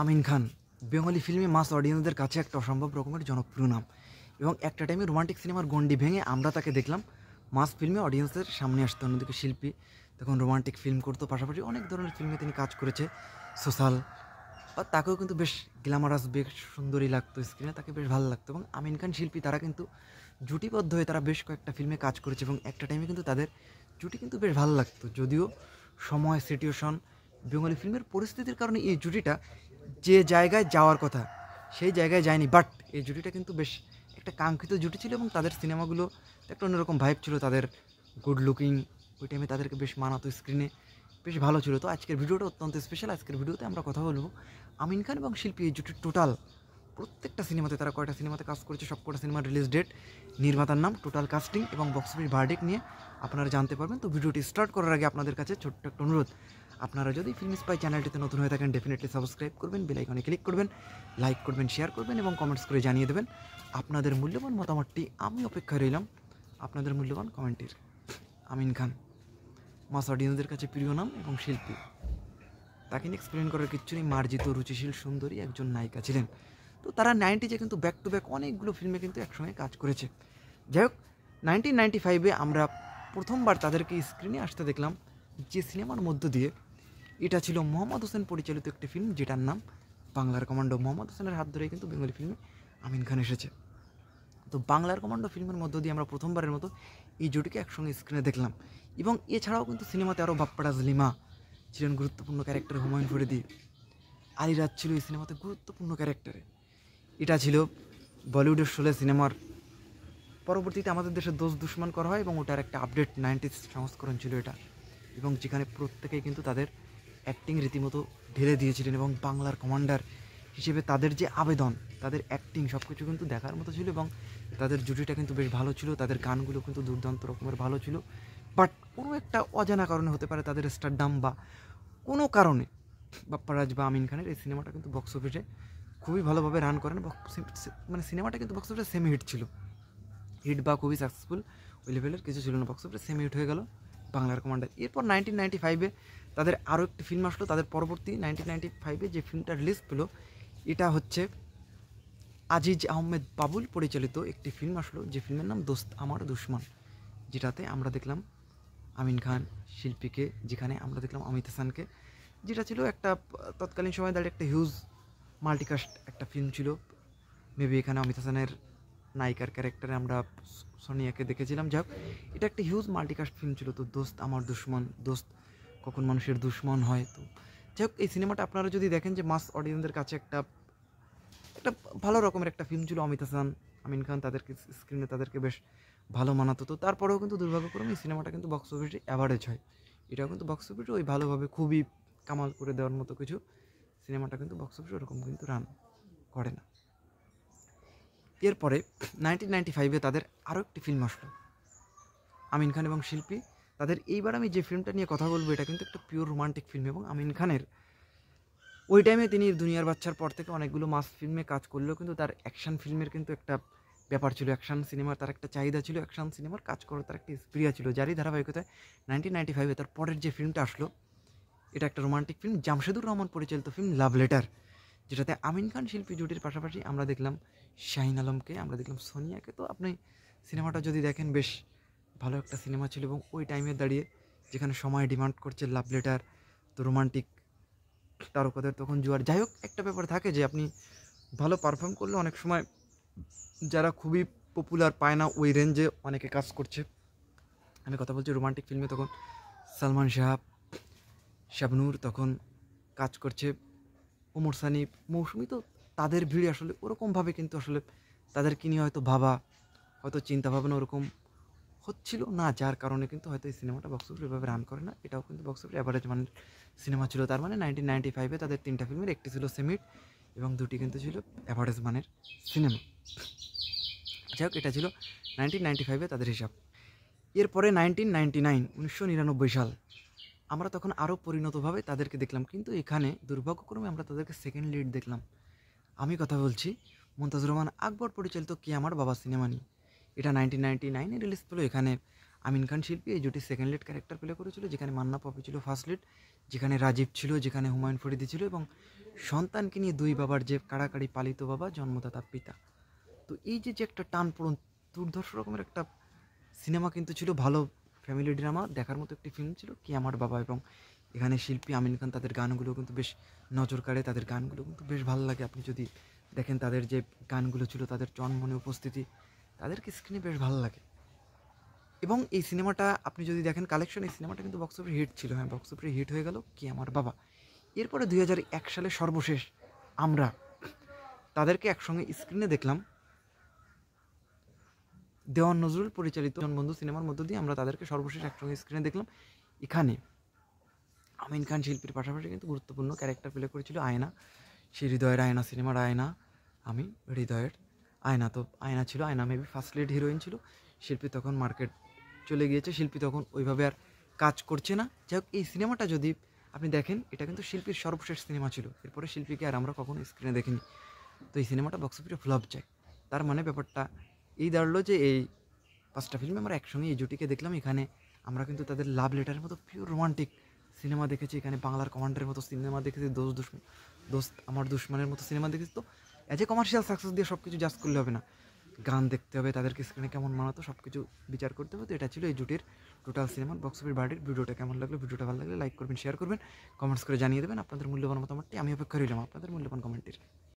আমিন খান Bengali ফিল্মে মাস অডিয়েন্সদের কাছে একটা অসম্ভব রকমের জনপ্রিয় নাম এবং একটা টাইমে রোমান্টিক সিনেমার গন্ডি ভেঙে আমরা তাকে দেখলাম মাস ফিল্মে অডিয়েন্সের সামনে আসতো অন্যদিকে শিল্পী তখন রোমান্টিক ফিল্ম করতো পাশাপাশি অনেক ধরনের ফিল্মে তিনি কাজ করেছে সোশ্যাল বা তাকেও কিন্তু বেশ গ্ল্যামারাস বেশ সুন্দরই লাগতো স্ক্রিনে তাকে বেশ ভালো লাগতো এবং আমিন খান শিল্পী তারা কিন্তু জুটিবদ্ধ হয়ে তারা বেশ কয়েকটা ফিল্মে কাজ করেছে এবং একটা টাইমে কিন্তু তাদের জুটি কিন্তু বেশ ভালো লাগতো যদিও সময় সিটুয়েশন বেঙ্গলি ফিল্মের পরিস্থিতির কারণে এই জুটিটা যে জায়গায় যাওয়ার কথা সেই জায়গায় যায়নি বাট এই জুটিটা কিন্তু বেশ একটা কাঙ্ক্ষিত জুটি ছিল এবং তাদের সিনেমাগুলো একটা অন্যরকম ভাইব ছিল তাদের গুড লুকিং ওই টাইমে তাদেরকে বেশ মানাতো স্ক্রিনে বেশ ভালো ছিল তো আজকের ভিডিওটা অত্যন্ত স্পেশাল আজকের ভিডিওতে আমরা কথা বলবো আমিন খান এবং শিল্পী এই জুটির টোটাল প্রত্যেকটা সিনেমাতে তারা কয়টা সিনেমাতে কাজ করেছে সব কটা সিনেমার রিলিজ ডেট নির্মাতার নাম টোটাল কাস্টিং এবং বক্স অফিস ভার্ডিক নিয়ে আপনারা জানতে পারবেন তো ভিডিওটি স্টার্ট করার আগে আপনাদের কাছে ছোট্ট একটা অনুরোধ আপনারা যদি ফিল্ম স্পাই চ্যানেলটিতে নতুন হয়ে থাকেন ডেফিনেটলি সাবস্ক্রাইব করবেন বেলাইকনে ক্লিক করবেন লাইক করবেন শেয়ার করবেন এবং কমেন্টস করে জানিয়ে দেবেন আপনাদের মূল্যবান মতামতটি আমি অপেক্ষায় রইলাম আপনাদের মূল্যবান কমেন্টের আমিন খান মাস অডিয়েন্সদের কাছে প্রিয় নাম এবং শিল্পী তাকে নিয়ে এক্সপ্লেন করার কিচ্ছু নেই মার্জিত রুচিশীল সুন্দরী একজন নায়িকা ছিলেন তো তারা নাইনটিজে কিন্তু ব্যাক টু ব্যাক অনেকগুলো ফিল্মে কিন্তু একসঙ্গে কাজ করেছে যাই হোক নাইনটিন নাইনটি ফাইভে আমরা প্রথমবার তাদেরকে স্ক্রিনে আসতে দেখলাম যে সিনেমার মধ্য দিয়ে এটা ছিল মোহাম্মদ হোসেন পরিচালিত একটি ফিল্ম যেটার নাম বাংলার কমান্ডো মোহাম্মদ হোসেনের হাত ধরেই কিন্তু বেঙ্গলি ফিল্মে আমিন খান এসেছে তো বাংলার কমান্ডো ফিল্মের মধ্য দিয়ে আমরা প্রথমবারের মতো এই জুটিকে একসঙ্গে স্ক্রিনে দেখলাম এবং এছাড়াও কিন্তু সিনেমাতে আরও বাপ্পারাজ লিমা ছিলেন গুরুত্বপূর্ণ ক্যারেক্টার হুমায়ুন ফরিদি আলিরাজ ছিল এই সিনেমাতে গুরুত্বপূর্ণ ক্যারেক্টারে এটা ছিল বলিউডের শোলে সিনেমার পরবর্তীতে আমাদের দেশে দোষ দুশ্মন করা হয় এবং ওটার একটা আপডেট নাইনটিস সংস্করণ ছিল এটা এবং যেখানে প্রত্যেকেই কিন্তু তাদের অ্যাক্টিং রীতিমতো ঢেলে দিয়েছিলেন এবং বাংলার কমান্ডার হিসেবে তাদের যে আবেদন তাদের অ্যাক্টিং সব কিছু কিন্তু দেখার মতো ছিল এবং তাদের জুটিটা কিন্তু বেশ ভালো ছিল তাদের গানগুলো কিন্তু দুর্দান্ত রকমের ভালো ছিল বাট কোনো একটা অজানা কারণে হতে পারে তাদের স্টারডাম বা কোনো কারণে বাপ্পারাজ বা আমিন খানের এই সিনেমাটা কিন্তু বক্স অফিসে খুবই ভালোভাবে রান করেন মানে সিনেমাটা কিন্তু বক্স অফিসে সেমি হিট ছিল হিট বা খুবই সাকসেসফুল ওই লেভেলের কিছু ছিল না বক্স অফিসে সেমি হিট হয়ে গেল বাংলার কমান্ডার এরপর নাইনটিন নাইনটি ফাইভে তাদের আরও একটি ফিল্ম আসলো তাদের পরবর্তী নাইনটিন নাইনটি ফাইভে যে ফিল্মটা রিলিজ পেল এটা হচ্ছে আজিজ আহমেদ বাবুল পরিচালিত একটি ফিল্ম আসলো যে ফিল্মের নাম দোস্ত আমার দুশ্মন যেটাতে আমরা দেখলাম আমিন খান শিল্পীকে যেখানে আমরা দেখলাম অমিত হাসানকে যেটা ছিল একটা তৎকালীন সময় দাঁড়িয়ে একটা হিউজ মাল্টিকাস্ট একটা ফিল্ম ছিল মেবি এখানে অমিত হাসানের নায়িকার ক্যারেক্টারে আমরা সোনিয়াকে দেখেছিলাম যাক এটা একটা হিউজ মাল্টিকাস্ট ফিল্ম ছিল তো দোস্ত আমার দুশ্মন দোস্ত কখন মানুষের দুশ্মন হয় তো যাই হোক এই সিনেমাটা আপনারা যদি দেখেন যে মাস অডিয়েন্সদের কাছে একটা একটা ভালো রকমের একটা ফিল্ম ছিল অমিতা সান আমিন খান তাদেরকে স্ক্রিনে তাদেরকে বেশ ভালো মানাতো তো তারপরেও কিন্তু দুর্ভাগ্যক্রমে এই সিনেমাটা কিন্তু বক্স অফিসে অ্যাভারেজ হয় এটাও কিন্তু বক্স অফিসে ওই ভালোভাবে খুবই কামাল করে দেওয়ার মতো কিছু সিনেমাটা কিন্তু বক্স অফিসে ওরকম কিন্তু রান করে না এরপরে নাইনটিন নাইনটি ফাইভে তাদের আরও একটি ফিল্ম আসলো আমিন খান এবং শিল্পী তাদের এইবার আমি যে ফিল্মটা নিয়ে কথা বলবো এটা কিন্তু একটা পিওর রোমান্টিক ফিল্ম এবং আমিন খানের ওই টাইমে তিনি দুনিয়ার বাচ্চার পর থেকে অনেকগুলো মাস ফিল্মে কাজ করলেও কিন্তু তার অ্যাকশান ফিল্মের কিন্তু একটা ব্যাপার ছিল অ্যাকশান সিনেমার তার একটা চাহিদা ছিল অ্যাকশান সিনেমার কাজ করার তার একটা স্প্রিয়া ছিল যারই ধারাবাহিকতায় নাইনটিন নাইনটি ফাইভে তার পরের যে ফিল্মটা আসলো এটা একটা রোমান্টিক ফিল্ম জামশেদুর রহমান পরিচালিত ফিল্ম লাভ লেটার যেটাতে আমিন খান শিল্পী জুটির পাশাপাশি আমরা দেখলাম শাহিন আলমকে আমরা দেখলাম সোনিয়াকে তো আপনি সিনেমাটা যদি দেখেন বেশ ভালো একটা সিনেমা ছিল এবং ওই টাইমে দাঁড়িয়ে যেখানে সময় ডিমান্ড করছে লাভ লেটার তো রোমান্টিক তারকাদের তখন জুয়ার যাই হোক একটা ব্যাপার থাকে যে আপনি ভালো পারফর্ম করলে অনেক সময় যারা খুবই পপুলার পায় না ওই রেঞ্জে অনেকে কাজ করছে আমি কথা বলছি রোমান্টিক ফিল্মে তখন সালমান শাহ শাবনুর তখন কাজ করছে ওমর সানি মৌসুমি তো তাদের ভিড়ে আসলে ওরকমভাবে কিন্তু আসলে তাদেরকে নিয়ে হয়তো ভাবা হয়তো চিন্তা ভাবনা ওরকম হচ্ছিল না যার কারণে কিন্তু হয়তো এই সিনেমাটা বক্স অফিস এভাবে রান করে না এটাও কিন্তু বক্স অফিস অ্যাভারেজ মানের সিনেমা ছিল তার মানে নাইনটিন নাইনটি ফাইভে তাদের তিনটা ফিল্মের একটি ছিল সেমিট এবং দুটি কিন্তু ছিল অ্যাভারেজ মানের সিনেমা যাই হোক এটা ছিল নাইনটিন নাইনটি ফাইভে তাদের হিসাব এরপরে নাইনটিন নাইনটি নাইন উনিশশো নিরানব্বই সাল আমরা তখন আরও পরিণতভাবে তাদেরকে দেখলাম কিন্তু এখানে দুর্ভাগ্যক্রমে আমরা তাদেরকে সেকেন্ড লিড দেখলাম আমি কথা বলছি মুমতাজুর রহমান আকবর পরিচালিত কে আমার বাবা সিনেমা নিয়ে এটা নাইনটিন নাইনটি নাইনে রিলিজ পেলো এখানে আমিন খান শিল্পী এই জুটি সেকেন্ড লিড ক্যারেক্টার প্লে করেছিল যেখানে মান্না পপি ছিল ফার্স্ট লিড যেখানে রাজীব ছিল যেখানে হুমায়ুন ফরিদি ছিল এবং সন্তানকে নিয়ে দুই বাবার যে কাড়াকাড়ি পালিত বাবা জন্মদাতা পিতা তো এই যে যে একটা টান পড়ুন দুর্ধর্ষ রকমের একটা সিনেমা কিন্তু ছিল ভালো ফ্যামিলি ড্রামা দেখার মতো একটি ফিল্ম ছিল কি আমার বাবা এবং এখানে শিল্পী আমিন খান তাদের গানগুলো কিন্তু বেশ নজর কাড়ে তাদের গানগুলো কিন্তু বেশ ভালো লাগে আপনি যদি দেখেন তাদের যে গানগুলো ছিল তাদের চনমনে উপস্থিতি তাদেরকে স্ক্রিনে বেশ ভালো লাগে এবং এই সিনেমাটা আপনি যদি দেখেন কালেকশন এই সিনেমাটা কিন্তু বক্স অফিসে হিট ছিল হ্যাঁ বক্স অফিসে হিট হয়ে গেল কি আমার বাবা এরপরে দুই সালে সর্বশেষ আমরা তাদেরকে একসঙ্গে স্ক্রিনে দেখলাম দেওয়ান নজরুল পরিচালিত বন্ধু সিনেমার মধ্য দিয়ে আমরা তাদেরকে সর্বশেষ একসঙ্গে স্ক্রিনে দেখলাম এখানে আমিন খান শিল্পীর পাশাপাশি কিন্তু গুরুত্বপূর্ণ ক্যারেক্টার প্লে করেছিল আয়না সে হৃদয়ের আয়না সিনেমার আয়না আমি হৃদয়ের আয়না তো আয়না ছিল আয়না মেবি ফার্স্ট লেড হিরোইন ছিল শিল্পী তখন মার্কেট চলে গিয়েছে শিল্পী তখন ওইভাবে আর কাজ করছে না যাই হোক এই সিনেমাটা যদি আপনি দেখেন এটা কিন্তু শিল্পীর সর্বশেষ সিনেমা ছিল এরপরে শিল্পীকে আর আমরা কখনো স্ক্রিনে দেখিনি তো এই সিনেমাটা বক্স অফিসে ফ্লপ যায় তার মানে ব্যাপারটা এই দাঁড়ালো যে এই পাঁচটা ফিল্মে আমরা একসঙ্গে এই জুটিকে দেখলাম এখানে আমরা কিন্তু তাদের লাভ লেটারের মতো পিওর রোমান্টিক সিনেমা দেখেছি এখানে বাংলার কমান্ডের মতো সিনেমা দেখেছি দোষ দুশ্মন দোস্ত আমার দুশ্মনের মতো সিনেমা দেখেছি তো অ্যাজ এ কমার্শিয়াল সাকসেস দিয়ে সব কিছু জাজ করলে হবে না গান দেখতে হবে তাদেরকে স্ক্রিনে কেমন মানাতো সব কিছু বিচার করতে হবে তো এটা ছিল এই জুটির টোটাল সিনেমার বক্স অফিস বাড়ির ভিডিওটা কেমন লাগলো ভিডিওটা ভালো লাগলে লাইক করবেন শেয়ার করবেন কমেন্টস করে জানিয়ে দেবেন আপনাদের মূল্যবান মতামতটি আমি অপেক্ষা রইলাম আপনাদের মূল্যবান কমেন্টের